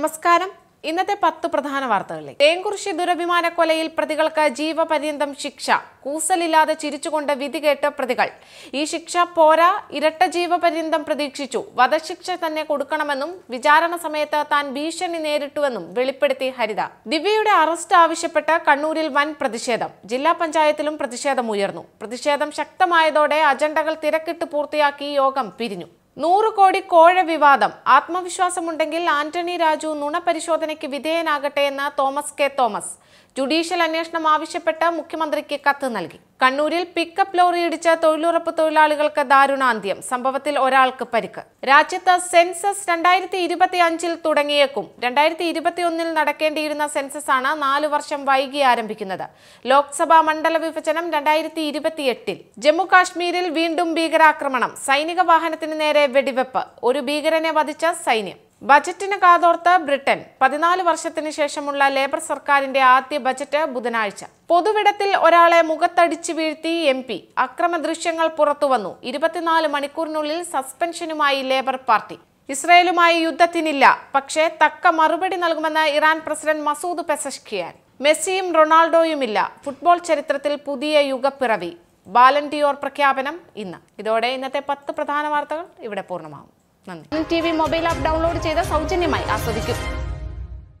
നമസ്കാരം ഇന്നത്തെ പത്ത് പ്രധാന വാർത്തകളിൽ തേങ്കുറിശി ദുരഭിമാന കൊലയിൽ പ്രതികൾക്ക് ജീവപര്യന്തം ശിക്ഷ കൂസലില്ലാതെ ചിരിച്ചുകൊണ്ട് വിധി കേട്ട പ്രതികൾ ഈ ശിക്ഷ പോരാ ഇരട്ട ജീവപര്യന്തം പ്രതീക്ഷിച്ചു വധശിക്ഷ തന്നെ കൊടുക്കണമെന്നും വിചാരണ സമയത്ത് താൻ ഭീഷണി നേരിട്ടുവെന്നും വെളിപ്പെടുത്തി ഹരിത ദിവ്യയുടെ അറസ്റ്റ് ആവശ്യപ്പെട്ട് കണ്ണൂരിൽ വൻ പ്രതിഷേധം ജില്ലാ പഞ്ചായത്തിലും പ്രതിഷേധം ഉയർന്നു പ്രതിഷേധം ശക്തമായതോടെ അജണ്ടകൾ തിരക്കിട്ട് പൂർത്തിയാക്കി യോഗം പിരിഞ്ഞു നൂറ് കോടി കോഴ വിവാദം ആത്മവിശ്വാസമുണ്ടെങ്കിൽ ആന്റണി രാജു നുണ പരിശോധനയ്ക്ക് വിധേയനാകട്ടെ എന്ന് തോമസ് കെ തോമസ് ജുഡീഷ്യൽ അന്വേഷണം ആവശ്യപ്പെട്ട് മുഖ്യമന്ത്രിക്ക് കത്ത് നൽകി കണ്ണൂരിൽ പിക്കപ്പ് ലോറി ഇടിച്ച തൊഴിലുറപ്പ് തൊഴിലാളികൾക്ക് ദാരുണാന്ത്യം സംഭവത്തിൽ ഒരാൾക്ക് പരിക്ക് രാജ്യത്ത് സെൻസസ് രണ്ടായിരത്തി ഇരുപത്തി അഞ്ചിൽ തുടങ്ങിയേക്കും രണ്ടായിരത്തി ഇരുപത്തിയൊന്നിൽ നടക്കേണ്ടിയിരുന്ന സെൻസസ് ആണ് നാലു വർഷം വൈകി ആരംഭിക്കുന്നത് ലോക്സഭാ മണ്ഡല വിഭജനം രണ്ടായിരത്തി ഇരുപത്തിയെട്ടിൽ ജമ്മു കാശ്മീരിൽ വീണ്ടും ഭീകരാക്രമണം സൈനിക വാഹനത്തിന് നേരെ വെടിവെപ്പ് ഒരു ഭീകരനെ വധിച്ച സൈന്യം ബജറ്റിന് കാതോർത്ത് ബ്രിട്ടൻ പതിനാല് വർഷത്തിന് ശേഷമുള്ള ലേബർ സർക്കാരിന്റെ ആദ്യ ബജറ്റ് ബുധനാഴ്ച പൊതുവിടത്തിൽ ഒരാളെ മുഖത്തടിച്ച് വീഴ്ത്തി എം പി അക്രമ ദൃശ്യങ്ങൾ പുറത്തുവന്നു ഇരുപത്തിനാല് മണിക്കൂറിനുള്ളിൽ സസ്പെൻഷനുമായി ലേബർ പാർട്ടി ഇസ്രയേലുമായി യുദ്ധത്തിനില്ല പക്ഷേ തക്ക മറുപടി നൽകുമെന്ന് ഇറാൻ പ്രസിഡന്റ് മസൂദ് പെസഷ്കിയാൻ മെസ്സിയും റൊണാൾഡോയുമില്ല ഫുട്ബോൾ ചരിത്രത്തിൽ പുതിയ യുഗപ്പിറവി ബാലൻഡിയോർ പ്രഖ്യാപനം ഇന്ന് ഇതോടെ ഇന്നത്തെ പത്ത് പ്രധാന വാർത്തകൾ ഇവിടെ പൂർണ്ണമാകും നന്ദി T V mobile app download ചെയ്ത് സൗജന്യമായി ആസ്വദിക്കും